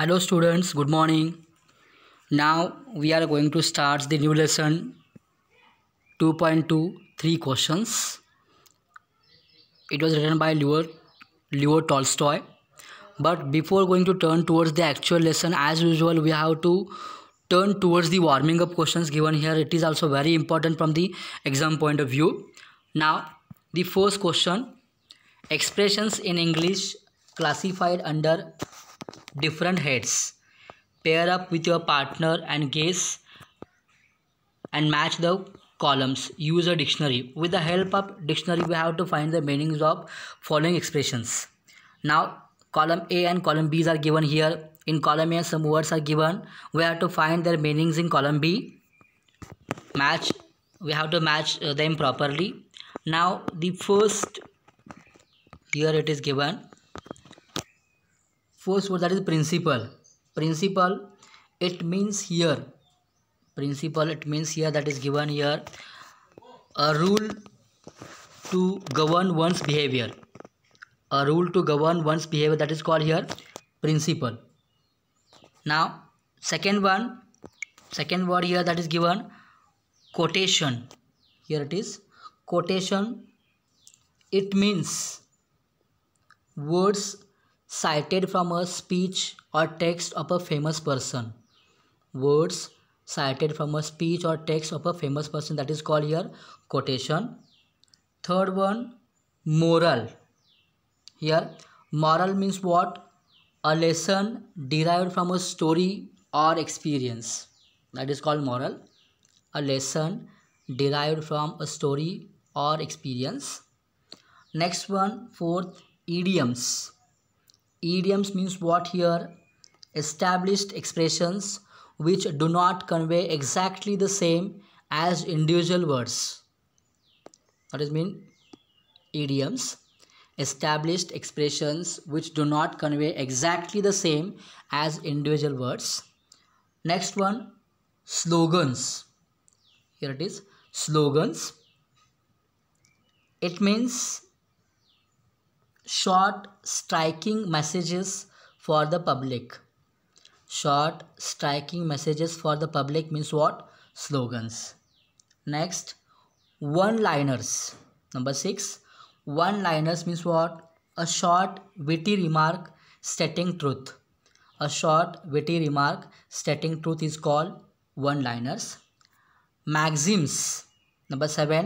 hello students good morning now we are going to start the new lesson 2.2 three questions it was written by leo leo tolstoy but before going to turn towards the actual lesson as usual we have to turn towards the warming up questions given here it is also very important from the exam point of view now the first question expressions in english classified under different heads. Pair up with your partner and guess and match the columns. Use a dictionary. With the help of dictionary, we have to find the meanings of following expressions. Now, column A and column B are given here. In column A, some words are given. We have to find their meanings in column B. Match. We have to match uh, them properly. Now, the first here it is given first word that is principle principle it means here principle it means here that is given here a rule to govern one's behavior a rule to govern one's behavior that is called here principle now second one second word here that is given quotation here it is quotation it means words cited from a speech or text of a famous person. Words cited from a speech or text of a famous person that is called here quotation. Third one, moral. Here, moral means what? A lesson derived from a story or experience. That is called moral. A lesson derived from a story or experience. Next one, fourth, idioms Idioms means what here? Established expressions which do not convey exactly the same as individual words. What does mean? Idioms. Established expressions which do not convey exactly the same as individual words. Next one, slogans. Here it is, slogans. It means short striking messages for the public short striking messages for the public means what slogans next one liners number 6 one liners means what a short witty remark stating truth a short witty remark stating truth is called one liners maxims number 7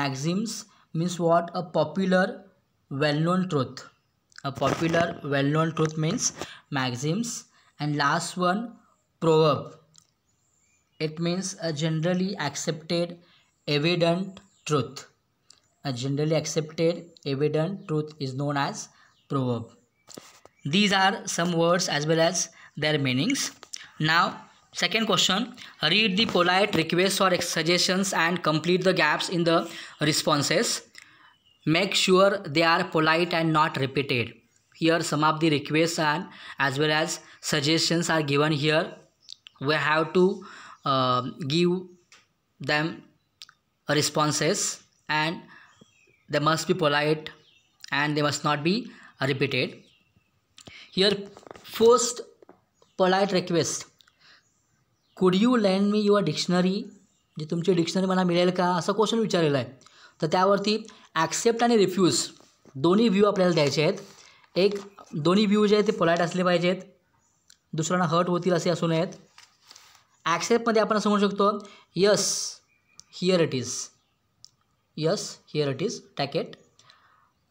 maxims means what a popular well-known truth a popular well-known truth means maxims and last one proverb it means a generally accepted evident truth a generally accepted evident truth is known as proverb these are some words as well as their meanings now second question read the polite requests or suggestions and complete the gaps in the responses Make sure they are polite and not repeated. Here some of the requests and as well as suggestions are given here. We have to uh, give them responses and they must be polite and they must not be repeated. Here first polite request. Could you lend me your dictionary? जे तुमची dictionary मला मिळेल का असा question विचारलेला आहे तर त्यावरती accept आणि रिफ्यूज दोन्ही व्ह्यू आपल्याला द्यायचे आहेत एक दोन्ही व्ह्यू जे आहेत ते पोलाईट असले पाहिजेत दुसऱ्यांना हर्ट होतील असे असू नयेत ॲक्सेप्टमध्ये आपण असं म्हणू शकतो yes here it is yes here it is take it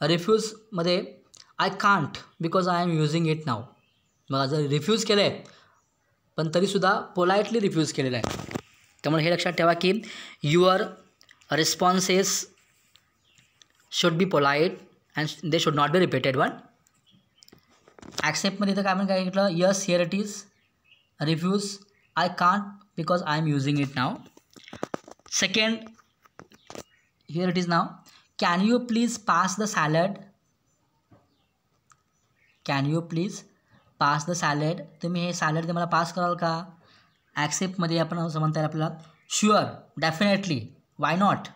रिफ्यूजमध्ये I can't because I am using it now बघा जर रिफ्यूज केलं आहे पण तरीसुद्धा पोलाईटली रिफ्यूज केलेलं आहे त्यामुळे हे लक्षात ठेवा की your responses should be polite and they should not be repeated one accept me the comment character yes here it is refuse i can't because i am using it now second here it is now can you please pass the salad can you please pass the salad तुम्ही हे salad ते मला पास कराल का accept मध्ये आपण असं म्हणतात आपल्याला sure definitely why not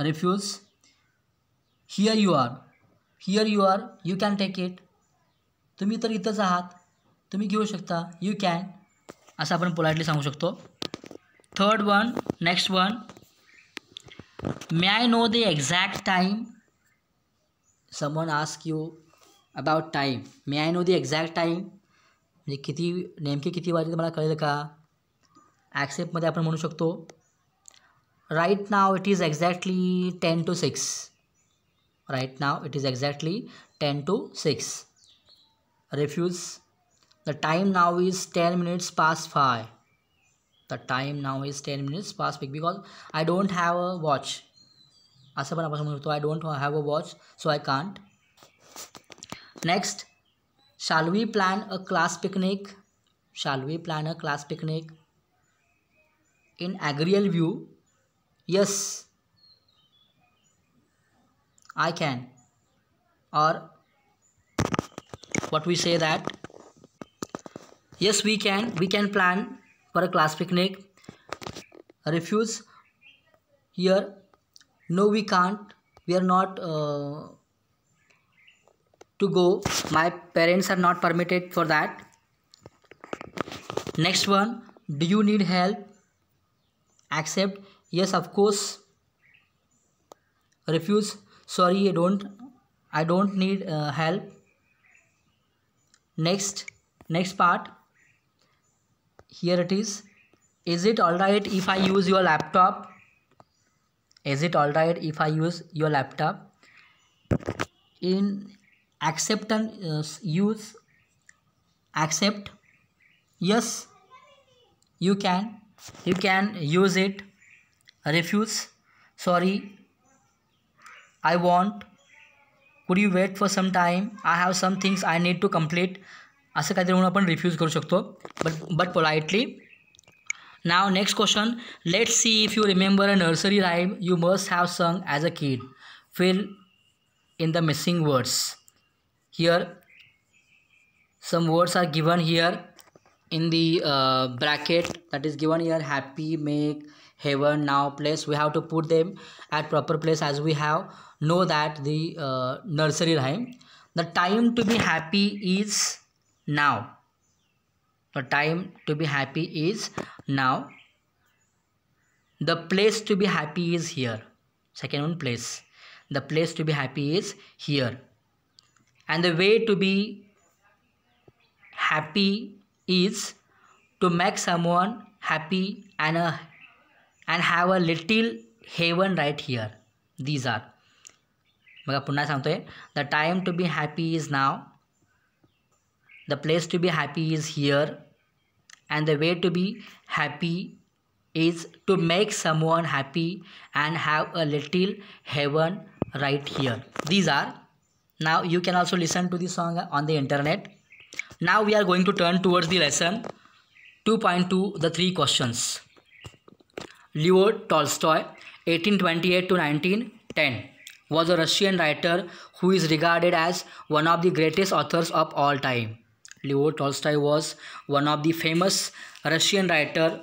refuse sure, here you are here you are you can take it तुम्ही तर इथंच आहात तुम्ही घेऊ शकता यू कॅन असं आपण पोलाइटली सांगू शकतो third one next one may I know the exact time someone ask you about time may I know the exact time म्हणजे किती नेमके किती वाजले मला कळेल का ॲक्सेप्टमध्ये आपण म्हणू शकतो right now it is exactly ten to six right now it is exactly 10 to 6 refuse the time now is 10 minutes past 5 the time now is 10 minutes past five because I don't have a watch so I don't have a watch so I can't next shall we plan a class picnic shall we plan a class picnic in aerial view yes I can or what we say that yes we can we can plan for a class picnic refuse here no we can't we are not uh, to go my parents are not permitted for that next one do you need help accept yes of course refuse sorry I don't I don't need uh, help next next part here it is is it alright if I use your laptop is it alright if I use your laptop in acceptance uh, use accept yes you can you can use it refuse sorry I want could you wait for some time I have some things I need to complete असं काहीतरी म्हणून आपण refuse करू शकतो but but politely now next question let see if you remember a nursery rhyme you must have sung as a kid fill in the missing words here some words are given here in the uh, bracket that is given here happy make heaven now place we have to put them at proper place as we have know that the uh, nursery rhyme the time to be happy is now the time to be happy is now the place to be happy is here second one place the place to be happy is here and the way to be happy is to make someone happy and a, and have a little heaven right here these are बघा पुन्हा सांगतो आहे the time to be happy is now the place to be happy is here and the way to be happy is to make someone happy and have a little heaven right here these are now you can also listen to the song on the internet now we are going to turn towards the lesson 2.2 the three questions leo tolstoy 1828 to 1910 was a Russian writer who is regarded as one of the greatest authors of all time. Leo Tolstoy was one of the famous Russian writer,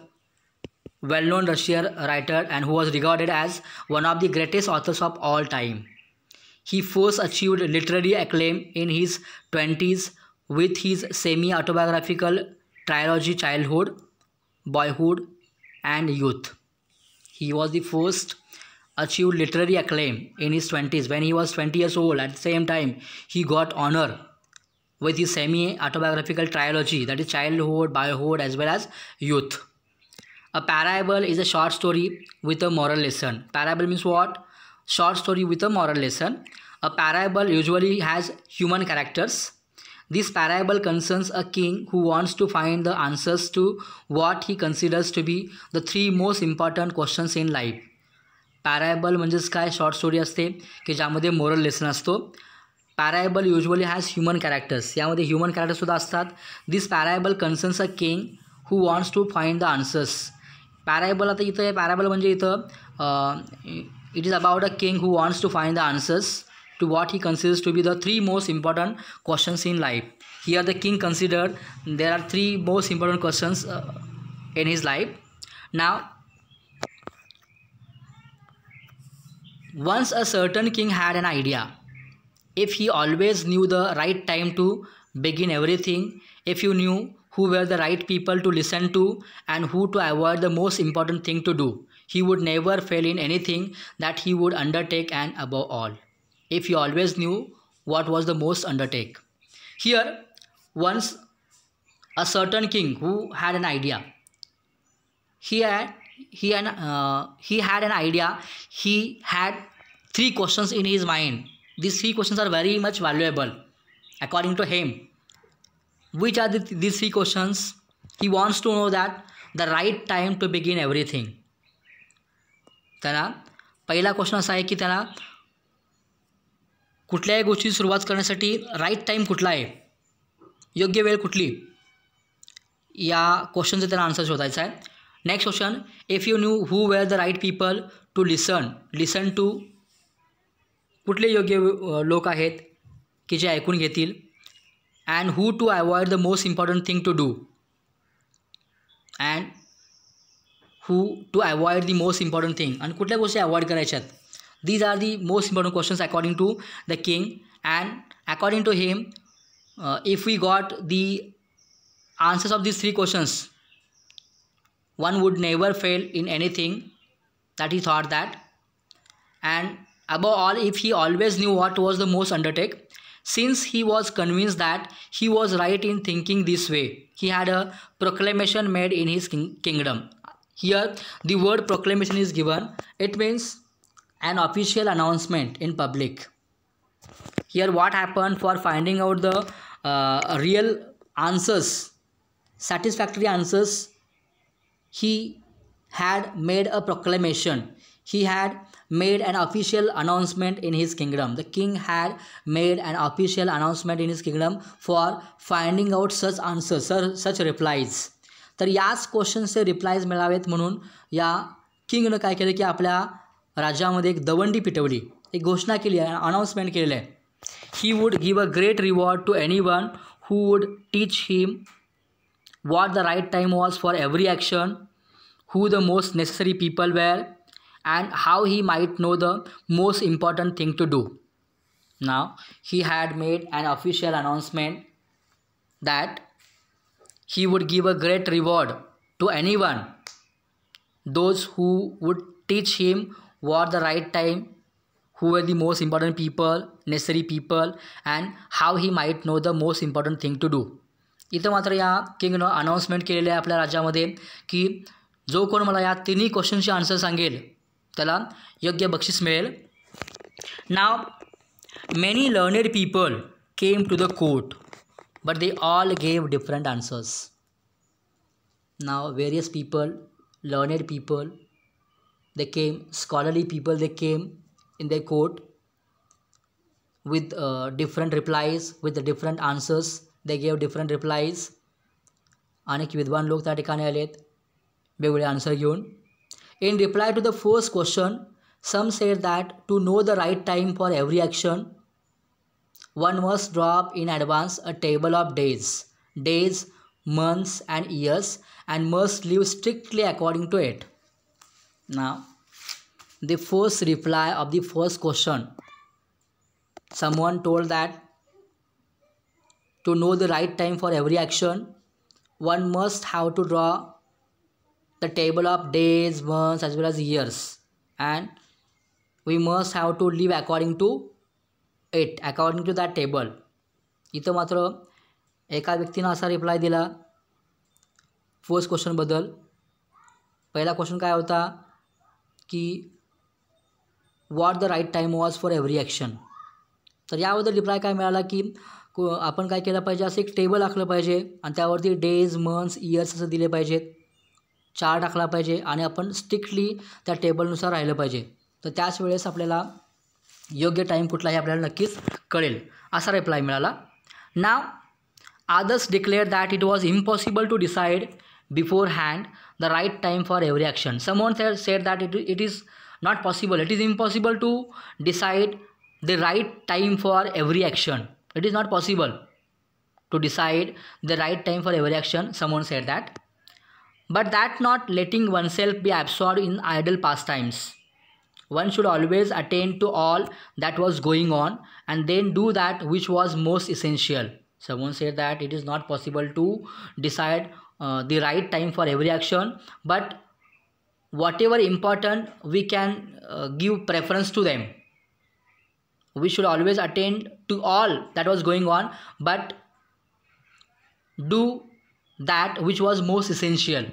well-known Russian writer and who was regarded as one of the greatest authors of all time. He first achieved literary acclaim in his 20s with his semi-autobiographical trilogy Childhood, Boyhood and Youth. He was the first achieved literary acclaim in his 20s. When he was 20 years old, at the same time, he got honor with his semi-autobiographical trilogy, that is Childhood, Boyhood, as well as Youth. A parable is a short story with a moral lesson. Parable means what? Short story with a moral lesson. A parable usually has human characters. This parable concerns a king who wants to find the answers to what he considers to be the three most important questions in life parable म्हणजेच काय short story असते की ज्यामध्ये moral lesson असतो parable usually has human characters यामध्ये human कॅरेक्टर्ससुद्धा असतात this parable concerns a king who wants to find the answers parable आता इथं पॅरायबल म्हणजे इथं it is about a king who wants to find the answers to what he considers to be the three most important questions in life are the king considered there are three most important questions in his life now Once a certain king had an idea. If he always knew the right time to begin everything, if you knew who were the right people to listen to and who to avoid the most important thing to do, he would never fail in anything that he would undertake and above all, if he always knew what was the most undertake. Here, once a certain king who had an idea, he had he an uh, he had an idea he had three questions in his mind these three questions are very much valuable according to him which are the, these three questions he wants to know that the right time to begin everything त्याला पहिला question असा आहे की त्याला कुठल्याही गोष्टी सुरुवात करण्यासाठी राईट टाईम कुठला आहे योग्य वेळ कुठली या क्वेश्चनचा त्याला आन्सर शोधायचा hai next question if you knew who were the right people to listen listen to कुठले योग्य लोक आहेत की जे ऐकून घेतील and who to avoid the most important thing to do and who to avoid the most important thing आणि कुठल्या गोष्टी अवॉइड करायच्यात these are the most important questions according to the king and according to him if we got the answers of these three questions one would never fail in anything that he thought that and above all if he always knew what was the most undertake since he was convinced that he was right in thinking this way he had a proclamation made in his king kingdom here the word proclamation is given it means an official announcement in public here what happened for finding out the uh, real answers satisfactory answers he had made a proclamation. He had made an official announcement in his kingdom. The king had made an official announcement in his kingdom for finding out such answers, such replies. तर याच क्वेश्चनचे replies मिळावेत म्हणून या किंगनं काय केलं की आपल्या राज्यामध्ये एक दवंडी पिटवली एक घोषणा केली आहे अनाऊन्समेंट केलेलं आहे he would give a great reward to anyone who would teach him what the right time was for every action, who the most necessary people were, and how he might know the most important thing to do. Now, he had made an official announcement that he would give a great reward to anyone, those who would teach him what the right time, who were the most important people, necessary people, and how he might know the most important thing to do. इथं मात्र या किंगनं announcement केलेलं आहे आपल्या राज्यामध्ये की जो कोण मला या तिन्ही क्वेश्चनचे आन्सर सांगेल त्याला योग्य बक्षीस मिळेल नाव many learned people came to the court but they all gave different answers now various people learned people they came scholarly people they came in the court with different replies with the different they gave different replies अनेक विद्वान लोक त्या ठिकाणी आलेत वेगवेगळे answer घेऊन इन reply to the first question some said that to know the right time for every action one must drop in advance a table of days days months and years and must live strictly according to it. Now, the first reply of the first question someone told that To know the right time for every action, one must have to draw the table of days, months as well as years and we must have to live according to it, according to that table. इथं मात्र एका व्यक्तीनं असा reply दिला first क्वेश्चनबद्दल पहिला question काय होता की what the right time was for every action तर याबद्दल रिप्लाय काय मिळाला की को आपण काय केलं पाहिजे असं एक टेबल आखलं पाहिजे आणि त्यावरती डेज मंथ्स इयर्स असं दिले पाहिजेत चार्ट आखला पाहिजे आणि आपण स्ट्रिक्टली त्या टेबलनुसार राहिलं पाहिजे तर त्याच वेळेस आपल्याला योग्य टाईम कुठला हे आपल्याला नक्कीच कळेल असा रिप्लाय मिळाला now others declare that it was impossible to decide beforehand the right time for every action someone said said that it it is not possible it is impossible to decide the right time for every action It is not possible to decide the right time for every action, someone said that. But that not letting oneself be absorbed in idle pastimes. One should always attend to all that was going on and then do that which was most essential. Someone said that it is not possible to decide uh, the right time for every action, but whatever important we can uh, give preference to them we should always attend to all that was going on but do that which was most essential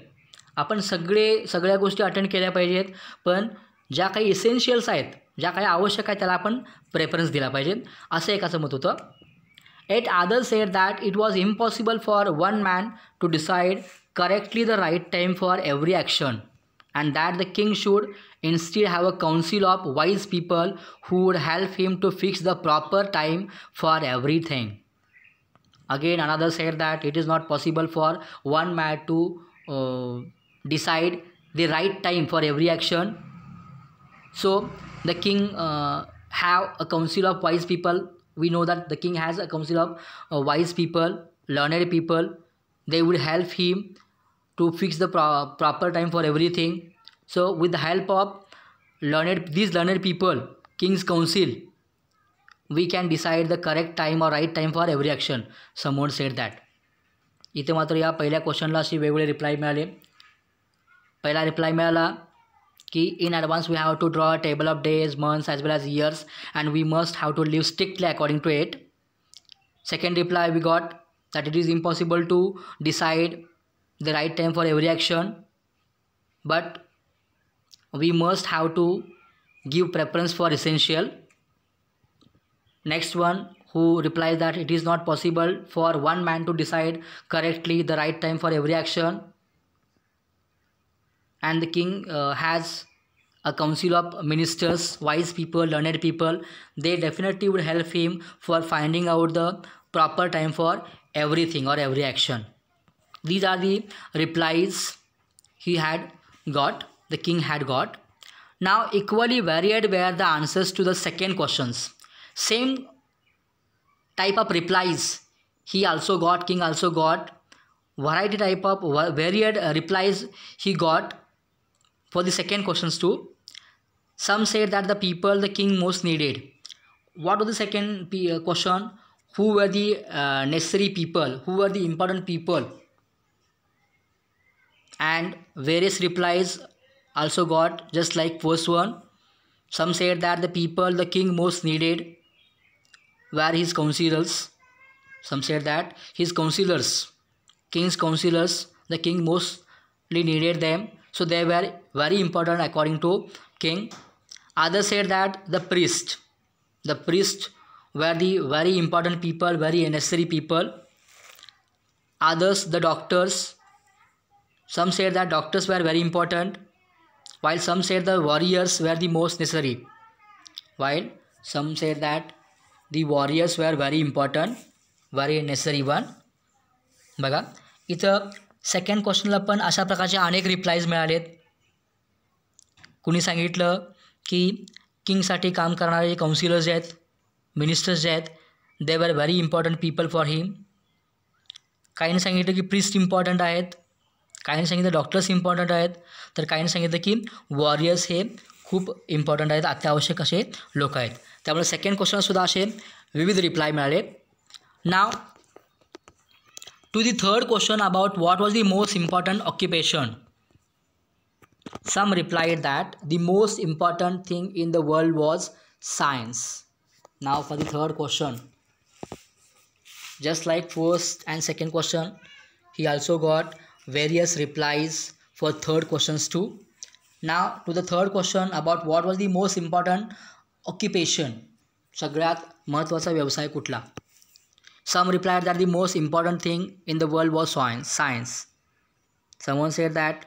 आपण सगळे सगळ्या गोष्टी attend केल्या पाहिजेत पण ज्या काही essentials आहेत ज्या काही आवश्यक आहेत त्याला आपण प्रेफरन्स दिला पाहिजेत असं एकाचं मत होतं yet other said that it was impossible for one man to decide correctly the right time for every action and that the king should instead have a council of wise people who would help him to fix the proper time for everything. Again, another said that it is not possible for one man to uh, decide the right time for every action. So, the king uh, have a council of wise people. We know that the king has a council of uh, wise people, learned people. They would help him to fix the pro proper time for everything. So with the help of learned these learned people, King's Council, we can decide the correct time or right time for every action. Someone said that. इतने मात्र या पहिल्या क्वेश्चनला reply में आले पहला reply में आला कि in advance we have to draw a table of days months as well as years and we must have to live strictly according to it second reply we got that it is impossible to decide the right time for every action but we must have to give preference for essential next one who replies that it is not possible for one man to decide correctly the right time for every action and the king uh, has a council of ministers wise people learned people they definitely would help him for finding out the proper time for everything or every action these are the replies he had got the king had got now equally varied were the answers to the second questions same type of replies he also got king also got variety type of varied uh, replies he got for the second questions too some said that the people the king most needed what was the second uh, question who were the uh, necessary people who were the important people and various replies also got just like first one some said that the people the king most needed were his counsellors. some said that his counsellors, king's counsellors, the king mostly needed them so they were very important according to king others said that the priest the priest were the very important people very necessary people others the doctors Some said that doctors were very important, while some said the warriors were the most necessary, while some said that the warriors were very important, very necessary one. बघा इथं second क्वेश्चनला पण अशा प्रकारचे अनेक replies मिळालेत कुणी सांगितलं की किंगसाठी काम करणारे जे काउन्सिलर्स आहेत मिनिस्टर्स जे आहेत they were very important people for him काहीने सांगितलं की प्रिस्ट इम्पॉर्टंट आहेत काहीने सांगितलं डॉक्टर्स इम्पॉर्टंट आहेत तर काहीने सांगितलं की वॉरियर्स हे खूप इम्पॉर्टंट आहेत अत्यावश्यक असे लोक आहेत त्यामुळे सेकंड क्वेश्चनसुद्धा असे विविध रिप्लाय मिळाले now to the third question about what was the most important occupation some reply that the most important thing in the world was science now for the third question just like first and second question he also got various replies for third questions too. Now to the third question about what was the most important occupation. सगळ्यात महत्त्वाचा व्यवसाय कुठला Some replied that the most important thing in the world was science. Science someone said that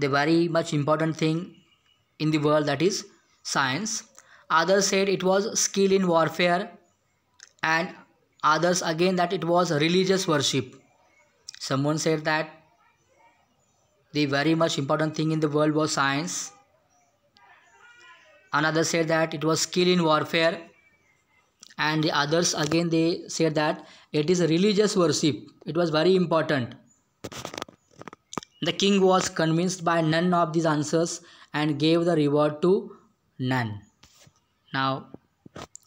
the very much important thing in the world that others said it was skill in warfare and others again that it was religious worship Someone said that the very much important thing in the world was science. Another said that it was skill in warfare. And the others again they said that it is religious worship. It was very important. The king was convinced by none of these answers and gave the reward to none. Now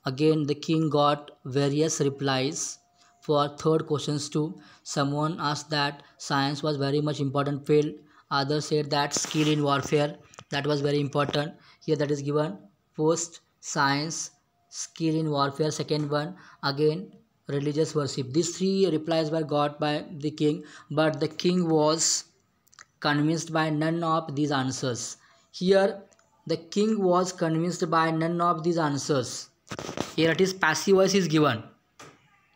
again the king got various replies for third questions too, someone asked that science was very much important field. Others said that skill in warfare that was very important. Here that is given first science, skill in warfare. Second one again religious worship. These three replies were got by the king, but the king was convinced by none of these answers. Here, the king was convinced by none of these answers. Here it is passive voice is given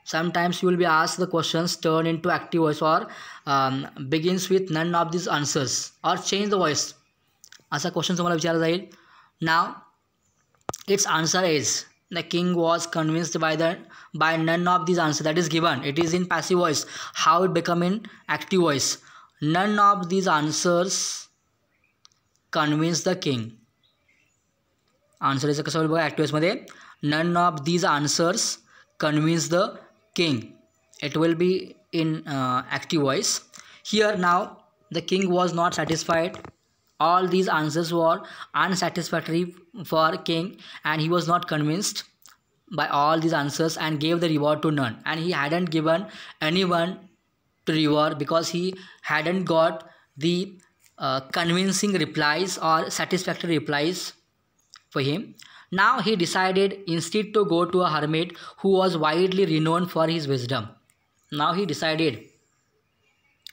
sometimes you will be asked the questions turn into active voice or um, begins with none of these answers or change the voice as a question someone will now its answer is the king was convinced by the by none of these answers that is given it is in passive voice how it become in active voice none of these answers convince the king answer is a active voice none of these answers convince the king it will be in uh, active voice here now the king was not satisfied all these answers were unsatisfactory for king and he was not convinced by all these answers and gave the reward to none and he hadn't given anyone to reward because he hadn't got the uh, convincing replies or satisfactory replies for him now he decided instead to go to a hermit who was widely renowned for his wisdom. Now he decided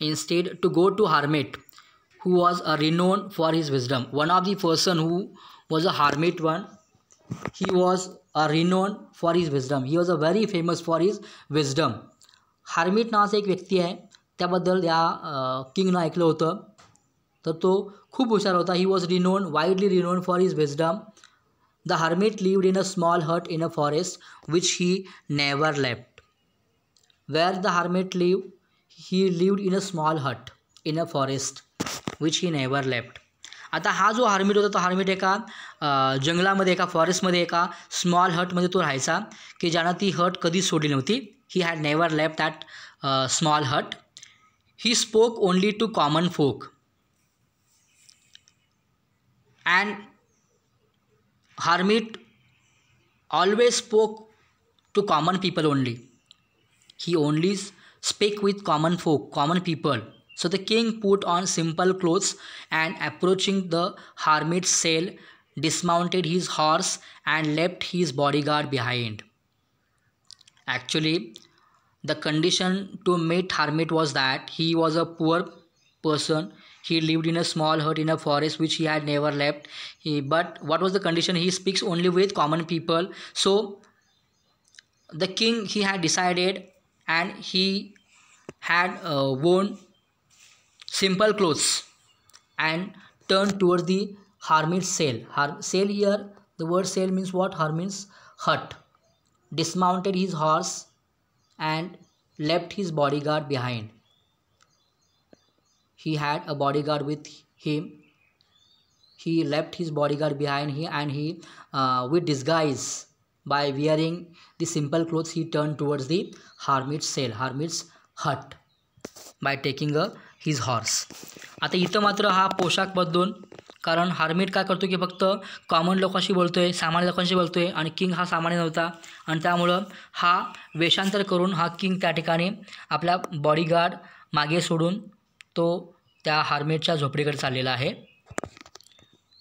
instead to go to hermit who was a uh, renowned for his wisdom. One of the person who was a hermit one, he was a uh, renowned for his wisdom. He was a very famous for his wisdom. Hermit नावाचा एक व्यक्ती आहे त्याबद्दल या किंगनं uh, ऐकलं होतं तर तो खूप हुशार होता He was renowned, widely renowned for his wisdom. The hermit lived in a small hut in a forest which he never left. Where the hermit lived, he lived in a small hut in a forest which he never left. आता हा जो hermit होता तो hermit एका जंगलामध्ये एका फॉरेस्टमध्ये एका small हटमध्ये तो राहायचा की ज्यानं ती हट कधी सोडली नव्हती he had never left that small hut he spoke only to common folk and Hermit always spoke to common people only. He only spake with common folk, common people. So the king put on simple clothes and approaching the hermit's cell, dismounted his horse and left his bodyguard behind. Actually, the condition to meet hermit was that he was a poor person he lived in a small hut in a forest which he had never left. He, but what was the condition? He speaks only with common people. So the king he had decided and he had uh, worn simple clothes and turned towards the hermit's cell. Her cell here, the word cell means what? Hermit's hut. Dismounted his horse and left his bodyguard behind. He had a bodyguard with him. He left his bodyguard behind him and he, uh, with disguise, by wearing the simple clothes, he turned towards the hermit's cell, hermit's hut, by taking a his horse आता इथं मात्र हा पोशाख बदलून कारण hermit काय करतो की फक्त कॉमन लोकांशी बोलतो आहे सामान्य लोकांशी बोलतो आहे आणि किंग हा सामान्य नव्हता आणि त्यामुळं हा वेषांतर करून हा किंग त्या ठिकाणी बॉडीगार्ड मागे सोडून तो त्या हार्मेटच्या चलने चाललेला आहे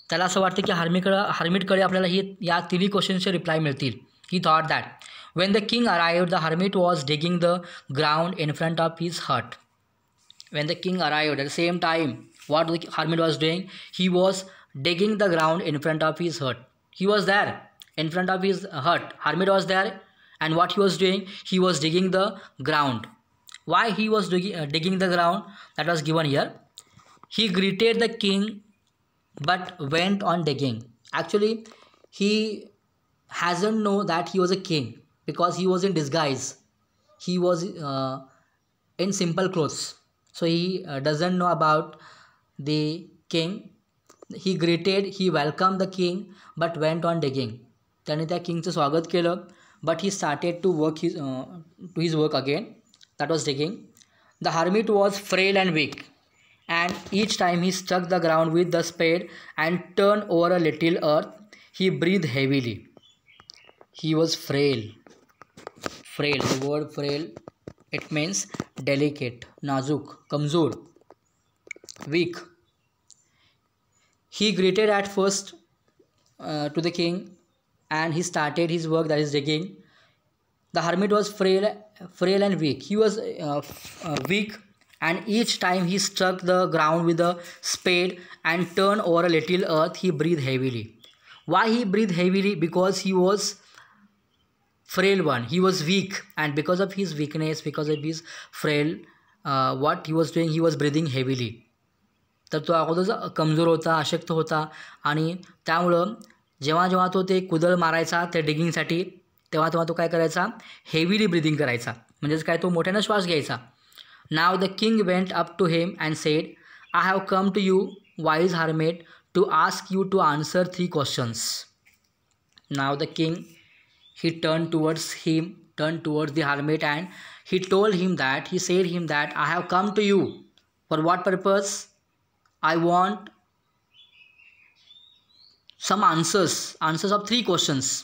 त्याला असं वाटतं की हार्मिकडं हार्मिटकडे ही या तिन्ही क्वेश्चनचे रिप्लाय मिलती he thought that when the king arrive the hermit was digging the ground in front of his hut when the king arrived at the same time what the hermit was doing he was digging the ground in front of his hut he was there in front of his hut hermit was there and what he was doing he was digging the ground why he was digging, uh, digging the ground that was given here he greeted the king but went on digging actually he hasn't know that he was a king because he was in disguise he was uh, in simple clothes so he uh, doesn't know about the king he greeted he welcomed the king but went on digging त्याने king किंगचं स्वागत केलं but he started to work his to his work again that was digging. The hermit was frail and weak, and each time he struck the ground with the spade and turned over a little earth, he breathed heavily. He was frail. Frail, the word frail, it means delicate, nazuk, kamzur, weak. He greeted at first uh, to the king and he started his work that is digging. The hermit was frail frail and weak. He was uh, uh, weak and each time he struck the ground with a spade and turned over a little earth, he breathed heavily. Why he breathed heavily? Because he was frail one. He was weak and because of his weakness, because of his frail, uh, what he was doing, he was breathing heavily. तर तो अगोदरच कमजोर होता अशक्त होता आणि त्यामुळं जेव्हा जेव्हा तो ते कुदळ मारायचा त्या डिगिंगसाठी तेव्हा तेव्हा तो काय करायचा हेवीली ब्रिदिंग करायचा म्हणजेच काय तो मोठ्यानं श्वास घ्यायचा now the king went up to him and said I have come to you wise hermit to ask you to answer three questions now the king he turn towards him turn towards the hermit and he told him that he said him that I have come to you for what purpose I want some answers answers of three questions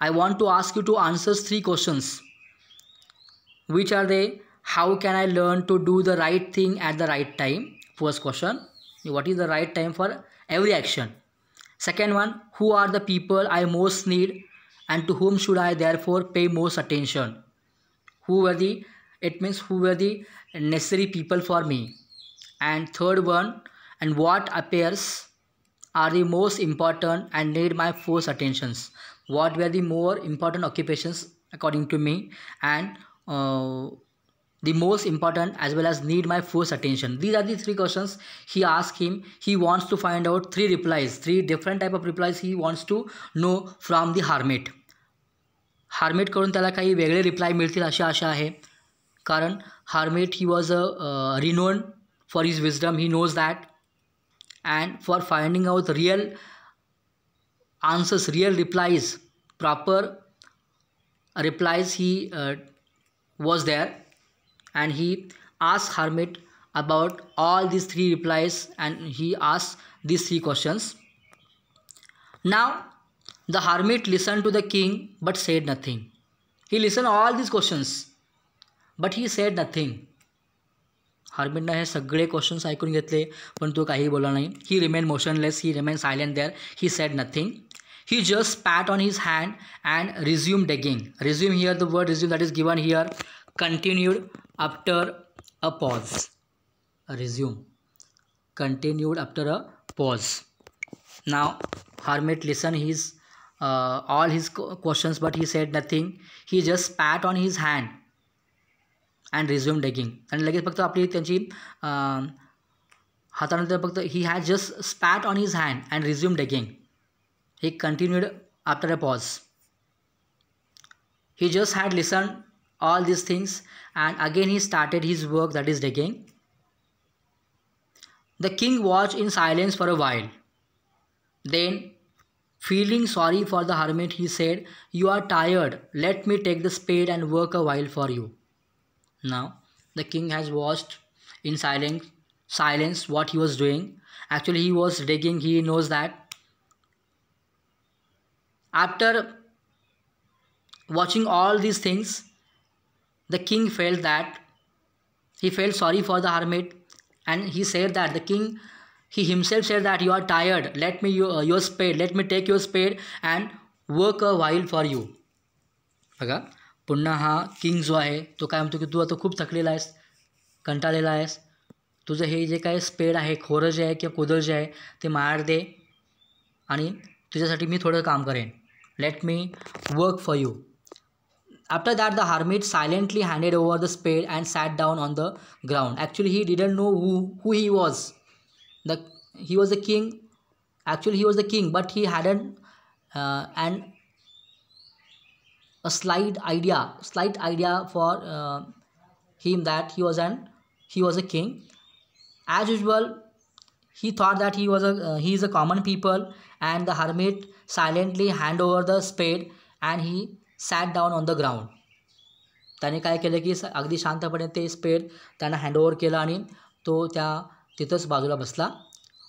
I want to ask you to answer three questions. Which are they? How can I learn to do the right thing at the right time? First question. What is the right time for every action? Second one, who are the people I most need and to whom should I therefore pay most attention? Who were the, it means who were the necessary people for me? And third one, and what appears are the most important and need my first attentions what were the more important occupations according to me and uh, the most important as well as need my full attention these are the three questions he asked him he wants to find out three replies three different type of replies he wants to know from the hermit हार्मेटकडून त्याला काही वेगळे reply मिळतील अशी आशा आहे कारण hermit he was renowned for his wisdom. He knows that and for finding out real answers real replies proper replies he uh, was there and he asked hermit about all these three replies and he asked these three questions now the hermit listened to the king but said nothing he listened all these questions but he said nothing हार्मिडनं हे सगळे questions ऐकून घेतले पण तो काही बोला नाही he remain motionless he remain silent there he said nothing he just spat on his hand and resumed digging. Resume here, the word resume that is given here, continued after a pause. Resume. Continued after a pause. Now, Hermit listen his uh, all his questions, but he said nothing. He just spat on his hand and resumed digging and like फक्त आपली त्यांची हातानंतर फक्त he has just spat on his hand and resumed digging he continued after a pause. He just had listened all these things and again he started his work that is digging. The king watched in silence for a while. Then, feeling sorry for the hermit, he said, You are tired. Let me take the spade and work a while for you. Now, the king has watched in silence, silence what he was doing. Actually, he was digging. He knows that after watching all these things the king felt that he felt sorry for the hermit and he said that the king he himself said that you are tired let me your, your spade let me take your spade and work a while for you बघा पुन्हा हा king जो आहे तो काय म्हणतो की तू आता खूप थकलेला आहेस कंटाळलेला आहेस तुझं हे जे काय स्पेड आहे खोरं जे आहे किंवा कुदळ जे आहे ते मार दे आणि तुझ्यासाठी मी थोडं काम करेन Let me work for you. After that, the hermit silently handed over the spade and sat down on the ground. Actually, he didn't know who, who he was. The, he was the king. Actually, he was the king, but he hadn't uh, an a slight idea, slight idea for uh, him that he was an he was a king. As usual, he thought that he was a uh, he is a common people, and the hermit silently hand over the spade and he sat down on the ground त्याने काय केलं की अगदी शांतपणे ते spade त्यांना hand over केलं आणि तो त्या तिथंच बाजूला बसला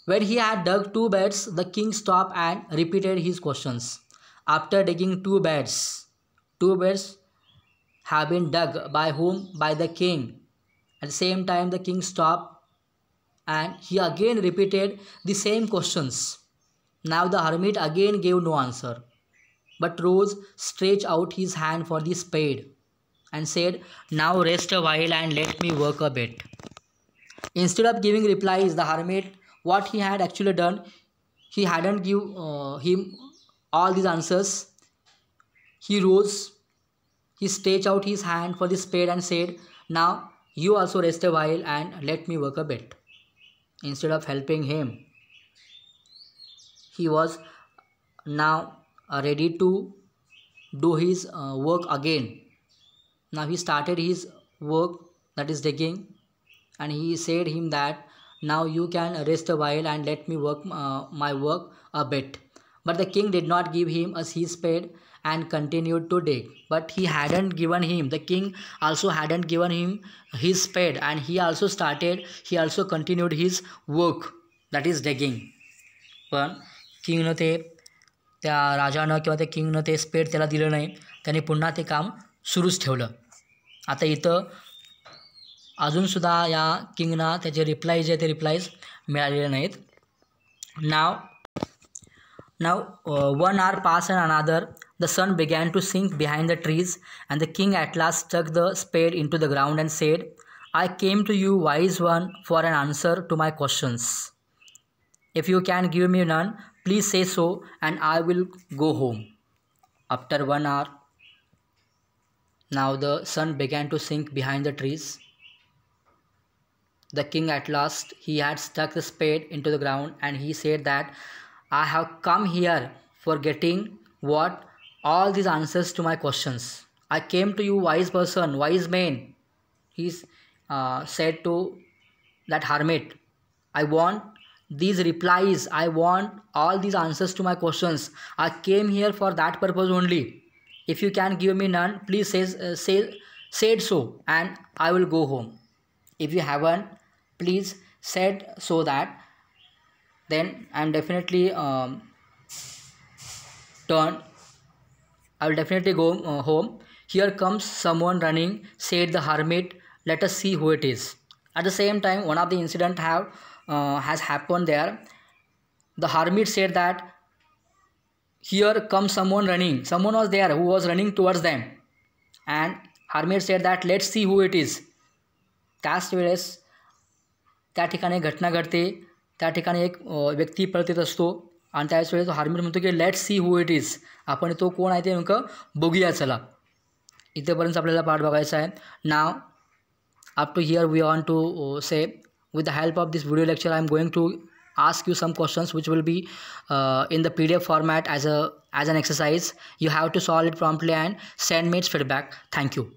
when he had dug two beds the king stop and repeated his questions after digging two beds two beds have been dug by him by the king at the same time the king stop and he again repeated the same questions Now the hermit again gave no answer, but Rose stretched out his hand for the spade and said, Now rest a while and let me work a bit. Instead of giving replies, the hermit, what he had actually done, he hadn't give uh, him all these answers. He rose, he stretched out his hand for the spade and said, Now you also rest a while and let me work a bit. Instead of helping him, he was now ready to do his uh, work again now he started his work that is digging and he said him that now you can rest a while and let me work uh, my work a bit but the king did not give him a sea spade and continued to dig but he hadn't given him the king also hadn't given him his spade and he also started he also continued his work that is digging पण किंगनं ते त्या राजानं किंवा त्या किंगनं ते spade त्याला दिलं नाही त्याने पुन्हा ते काम सुरूच ठेवलं आता इथं अजूनसुद्धा या किंगना त्याचे रिप्लाय जे ते रिप्लायज मिळालेले नाहीत now now one hour pass and another the sun began to sink behind the trees and the king at last tuck the spade into the ground and said I came to you wise one for an answer to my questions if you can give me none Please say so and I will go home. After one hour, now the sun began to sink behind the trees. The king at last, he had stuck the spade into the ground and he said that I have come here for getting what? All these answers to my questions. I came to you wise person, wise man. He uh, said to that hermit, I want these replies i want all these answers to my questions i came here for that purpose only if you can give me none please say uh, say said so and i will go home if you haven't please said so that then i'm definitely um, turn i will definitely go uh, home here comes someone running said the hermit let us see who it is at the same time one of the incident have has happened there the hermit said that here comes someone running someone was there who was running towards them and hermit said that let's see who it is त्याच वेळेस त्या ठिकाणी घटना घडते त्या ठिकाणी एक व्यक्ती पळत असतो आणि त्याच वेळेस हार्मिट म्हणतो की let's see who it is आपण तो कोण आहे ते नेमकं बघूया चला इथेपर्यंत आपल्याला पाठ बघायचा आहे now up to here we want to say with the help of this video lecture i am going to ask you some questions which will be uh, in the pdf format as a as an exercise you have to solve it promptly and send me its feedback thank you